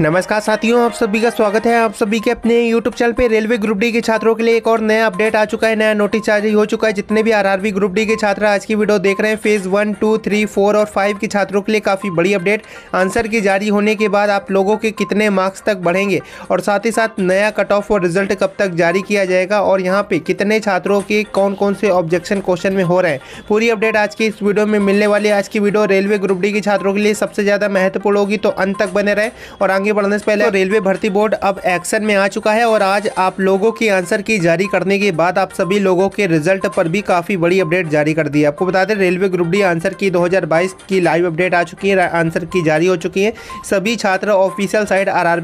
नमस्कार साथियों आप सभी का स्वागत है आप सभी के अपने यूट्यूब चैनल पे रेलवे ग्रुप डी के छात्रों के लिए एक और नया अपडेट आ चुका है नया नोटिस जारी हो चुका है जितने भी आरआरबी ग्रुप डी के छात्र आज की वीडियो देख रहे हैं phase one two three four और फाइव के छात्रों के लिए काफ़ी बड़ी अपडेट आंसर के जारी होने के बाद आप लोगों के कितने मार्क्स तक बढ़ेंगे और साथ ही साथ नया कट ऑफ और रिजल्ट कब तक जारी किया जाएगा और यहाँ पे कितने छात्रों के कौन कौन से ऑब्जेक्शन क्वेश्चन में हो रहे हैं पूरी अपडेट आज की इस वीडियो में मिलने वाली आज की वीडियो रेलवे ग्रुप डी के छात्रों के लिए सबसे ज़्यादा महत्वपूर्ण होगी तो अंत तक बने रहे और आगे आगे बढ़ने से पहले तो रेलवे भर्ती बोर्ड अब एक्शन में आ चुका है और आज आप लोगों की आंसर की जारी करने के बाद आप सभी लोगों के रिजल्ट पर भी काफी बड़ी अपडेट जारी कर दी है आपको बता दें रेलवे ग्रुप डी आंसर की 2022 की लाइव अपडेट आ चुकी है आंसर की जारी हो चुकी है सभी छात्र ऑफिशियल साइट आर आर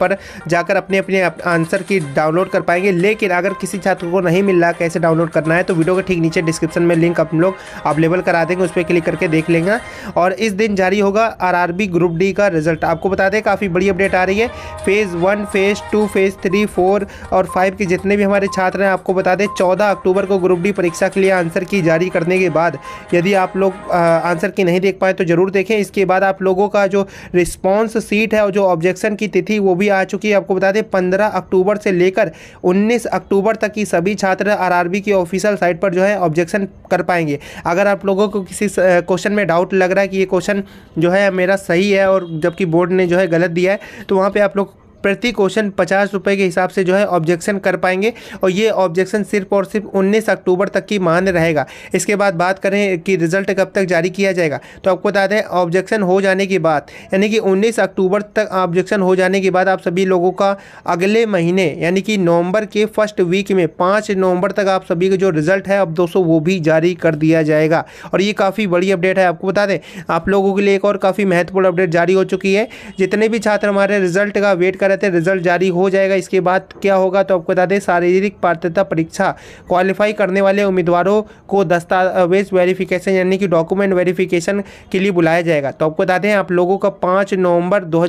पर जाकर अपने अपने आंसर की डाउनलोड कर पाएंगे लेकिन अगर किसी छात्र को नहीं मिल रहा कैसे डाउनलोड करना है तो वीडियो के ठीक नीचे डिस्क्रिप्शन में लिंक हम लोग अवेलेबल करा देंगे उस पर क्लिक करके देख लेंगे और इस दिन जारी होगा आर ग्रुप डी का रिजल्ट आपको बता दें काफ़ी बड़ी अपडेट आ रही है phase one phase two phase three four और फाइव के जितने भी हमारे छात्र हैं आपको बता दें चौदह अक्टूबर को ग्रुप डी परीक्षा के लिए आंसर की जारी करने के बाद यदि आप लोग आंसर की नहीं देख पाए तो ज़रूर देखें इसके बाद आप लोगों का जो रिस्पॉन्स सीट है और जो ऑब्जेक्शन की तिथि वो भी आ चुकी है आपको बता दें पंद्रह अक्टूबर से लेकर उन्नीस अक्टूबर तक की सभी छात्र आर की ऑफिशियल साइट पर जो है ऑब्जेक्शन कर पाएंगे अगर आप लोगों को किसी क्वेश्चन में डाउट लग रहा है कि ये क्वेश्चन जो है मेरा सही है और जबकि बोर्ड ने जो है गलत दिया है तो वहाँ पर आप लोग प्रति क्वेश्चन पचास रुपये के हिसाब से जो है ऑब्जेक्शन कर पाएंगे और ये ऑब्जेक्शन सिर्फ और सिर्फ उन्नीस अक्टूबर तक की मान्य रहेगा इसके बाद बात करें कि रिजल्ट कब तक जारी किया जाएगा तो आपको बता दें ऑब्जेक्शन हो जाने के बाद यानी कि उन्नीस अक्टूबर तक ऑब्जेक्शन हो जाने के बाद आप सभी लोगों का अगले महीने यानी कि नवंबर के फर्स्ट वीक में पाँच नवंबर तक आप सभी का जो रिजल्ट है अब दोस्तों वो भी जारी कर दिया जाएगा और ये काफ़ी बड़ी अपडेट है आपको बता दें आप लोगों के लिए एक और काफ़ी महत्वपूर्ण अपडेट जारी हो चुकी है जितने भी छात्र हमारे रिजल्ट का वेट कर रहे थे रिजल्ट जारी हो जाएगा इसके बाद क्या होगा तो आपको बता दें शारीरिक पात्रता परीक्षा क्वालिफाई करने वाले उम्मीदवारों को दस्तावेज वेरिफिकेशन यानी कि डॉक्यूमेंट वेरिफिकेशन के लिए बुलाया जाएगा तो आपको बता दें आप लोगों का पाँच नवंबर दो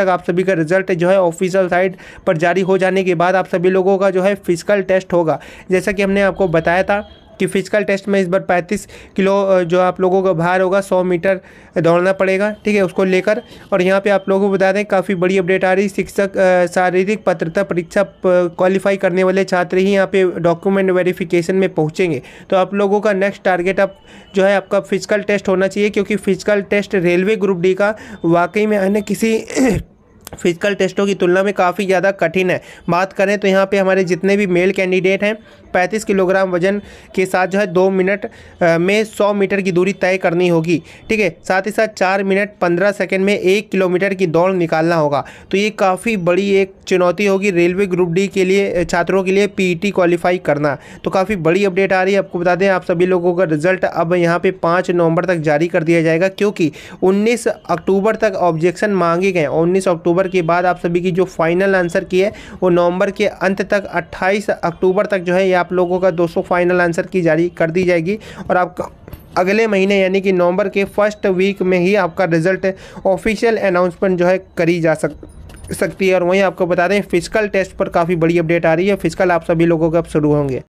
तक आप सभी का रिजल्ट जो है ऑफिशियल साइट पर जारी हो जाने के बाद आप सभी लोगों का जो है फिजिकल टेस्ट होगा जैसा कि हमने आपको बताया था कि फिजिकल टेस्ट में इस बार पैंतीस किलो जो आप लोगों का भार होगा सौ मीटर दौड़ना पड़ेगा ठीक है उसको लेकर और यहाँ पे आप लोगों को बता दें काफ़ी बड़ी अपडेट आ रही शिक्षक शारीरिक पत्रता परीक्षा क्वालिफाई करने वाले छात्र ही यहाँ पे डॉक्यूमेंट वेरिफिकेशन में पहुँचेंगे तो आप लोगों का नेक्स्ट टारगेट आप जो है आपका फिजिकल टेस्ट होना चाहिए क्योंकि physical test railway group D का वाकई में अन्य किसी फिजिकल टेस्टों की तुलना में काफ़ी ज़्यादा कठिन है बात करें तो यहाँ पे हमारे जितने भी मेल कैंडिडेट हैं 35 किलोग्राम वजन के साथ जो है दो मिनट में 100 मीटर की दूरी तय करनी होगी ठीक है साथ ही साथ चार मिनट 15 सेकंड में एक किलोमीटर की दौड़ निकालना होगा तो ये काफ़ी बड़ी एक चुनौती होगी रेलवे ग्रुप डी के लिए छात्रों के लिए पी क्वालिफाई करना तो काफ़ी बड़ी अपडेट आ रही है आपको बता दें आप सभी लोगों का रिजल्ट अब यहाँ पर पाँच नवंबर तक जारी कर दिया जाएगा क्योंकि उन्नीस अक्टूबर तक ऑब्जेक्शन मांगे गए उन्नीस अक्टूबर अक्टूबर के बाद आप सभी की जो फाइनल आंसर की है वो नवंबर के अंत तक 28 अक्टूबर तक जो है ये आप लोगों का दोस्तों फाइनल आंसर की जारी कर दी जाएगी और आपका अगले महीने यानी कि नवंबर के फर्स्ट वीक में ही आपका रिजल्ट ऑफिशियल अनाउंसमेंट जो है करी जा सक सकती है और वहीं आपको बता दें फिजिकल टेस्ट पर काफ़ी बड़ी अपडेट आ रही है फिजिकल आप सभी लोगों के अब शुरू होंगे